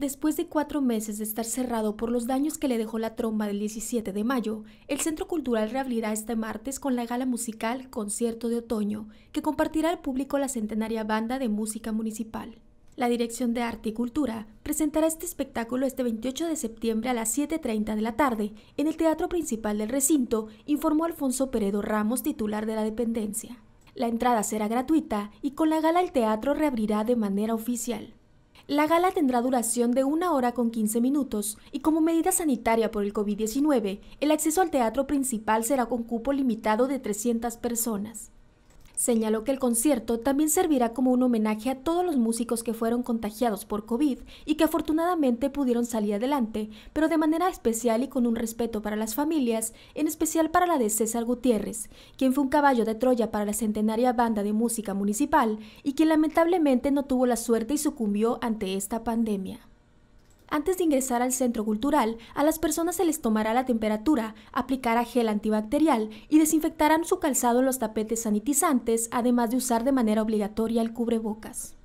Después de cuatro meses de estar cerrado por los daños que le dejó la tromba del 17 de mayo, el Centro Cultural reabrirá este martes con la gala musical Concierto de Otoño, que compartirá al público la centenaria banda de música municipal. La Dirección de Arte y Cultura presentará este espectáculo este 28 de septiembre a las 7.30 de la tarde en el Teatro Principal del Recinto, informó Alfonso Peredo Ramos, titular de la dependencia. La entrada será gratuita y con la gala el teatro reabrirá de manera oficial. La gala tendrá duración de una hora con 15 minutos y como medida sanitaria por el COVID-19, el acceso al teatro principal será con cupo limitado de 300 personas. Señaló que el concierto también servirá como un homenaje a todos los músicos que fueron contagiados por COVID y que afortunadamente pudieron salir adelante, pero de manera especial y con un respeto para las familias, en especial para la de César Gutiérrez, quien fue un caballo de Troya para la centenaria banda de música municipal y quien lamentablemente no tuvo la suerte y sucumbió ante esta pandemia. Antes de ingresar al centro cultural, a las personas se les tomará la temperatura, aplicará gel antibacterial y desinfectarán su calzado en los tapetes sanitizantes, además de usar de manera obligatoria el cubrebocas.